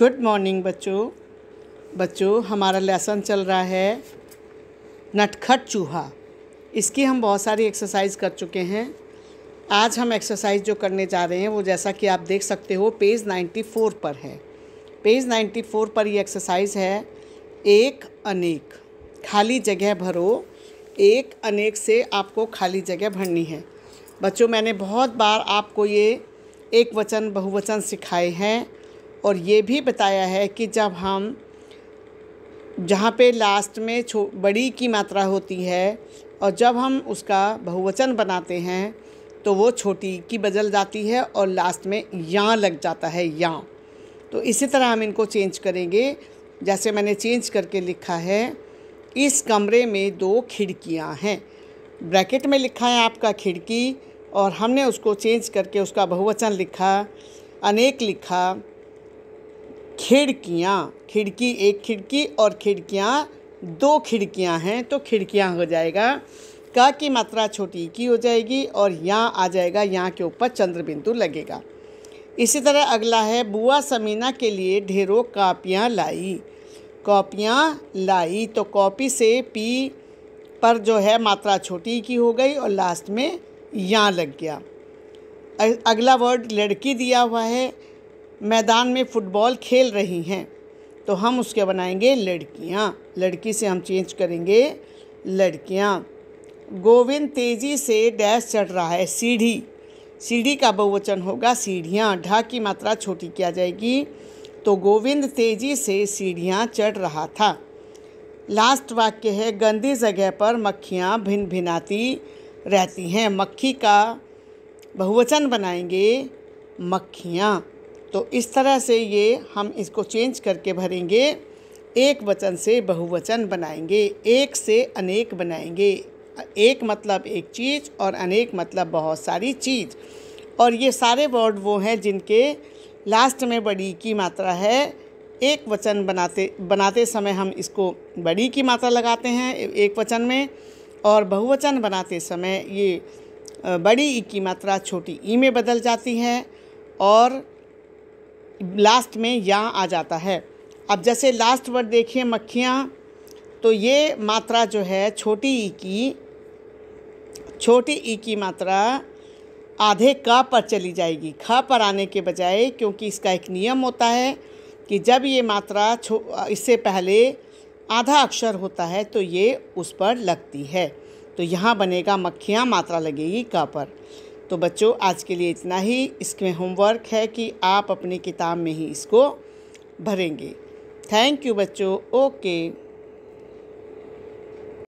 good morning बच्चों बच्चों हमारा लेसन चल रहा है नटखट चूहा इसकी हम बहुत सारी एक्सरसाइज कर चुके हैं आज हम एक्सरसाइज जो करने जा रहे हैं वो जैसा कि आप देख सकते हो पेज 94 पर है पेज 94 पर ये एक्सरसाइज है एक अनेक खाली जगह भरो एक अनेक से आपको खाली जगह भरनी है बच्चों मैंने बहुत बार आपको ये एक वचन बहुवचन सिखाए हैं और ये भी बताया है कि जब हम जहाँ पे लास्ट में छो बड़ी की मात्रा होती है और जब हम उसका बहुवचन बनाते हैं तो वो छोटी की बदल जाती है और लास्ट में यहाँ लग जाता है यहाँ तो इसी तरह हम इनको चेंज करेंगे जैसे मैंने चेंज करके लिखा है इस कमरे में दो खिड़कियाँ हैं ब्रैकेट में लिखा है आपका खिड़की और हमने उसको चेंज करके उसका बहुवचन लिखा अनेक लिखा खिड़कियाँ खिड़की एक खिड़की और खिड़कियाँ दो खिड़कियाँ हैं तो खिड़कियाँ हो जाएगा क की मात्रा छोटी की हो जाएगी और यहाँ आ जाएगा यहाँ के ऊपर चंद्र बिंदु लगेगा इसी तरह अगला है बुआ समीना के लिए ढेरों कापियाँ लाई कॉपियाँ लाई तो कॉपी से पी पर जो है मात्रा छोटी की हो गई और लास्ट में यहाँ लग गया अगला वर्ड लड़की दिया हुआ है मैदान में फ़ुटबॉल खेल रही हैं तो हम उसके बनाएंगे लड़कियाँ लड़की से हम चेंज करेंगे लड़कियाँ गोविंद तेज़ी से डैश चढ़ रहा है सीढ़ी सीढ़ी का बहुवचन होगा सीढ़ियाँ ढा की मात्रा छोटी किया जाएगी तो गोविंद तेज़ी से सीढ़ियाँ चढ़ रहा था लास्ट वाक्य है गंदी जगह पर मक्खियाँ भिन भिनाती रहती हैं मक्खी का बहुवचन बनाएंगे मक्खियाँ तो इस तरह से ये हम इसको चेंज करके भरेंगे एक वचन से बहुवचन बनाएंगे एक से अनेक बनाएंगे एक मतलब एक चीज़ और अनेक मतलब बहुत सारी चीज़ और ये सारे वर्ड वो हैं जिनके लास्ट में बड़ी की मात्रा है एक वचन बनाते बनाते समय हम इसको बड़ी की मात्रा लगाते हैं एक वचन में और बहुवचन बनाते समय ये बड़ी ई की मात्रा छोटी ई में बदल जाती है और लास्ट में या आ जाता है अब जैसे लास्ट वर्ड देखिए मक्खियाँ तो ये मात्रा जो है छोटी ई की छोटी ई की मात्रा आधे क पर चली जाएगी ख पर आने के बजाय क्योंकि इसका एक नियम होता है कि जब ये मात्रा छो इससे पहले आधा अक्षर होता है तो ये उस पर लगती है तो यहाँ बनेगा मक्खियाँ मात्रा लगेगी क पर तो बच्चों आज के लिए इतना ही इसमें होमवर्क है कि आप अपनी किताब में ही इसको भरेंगे थैंक यू बच्चों ओके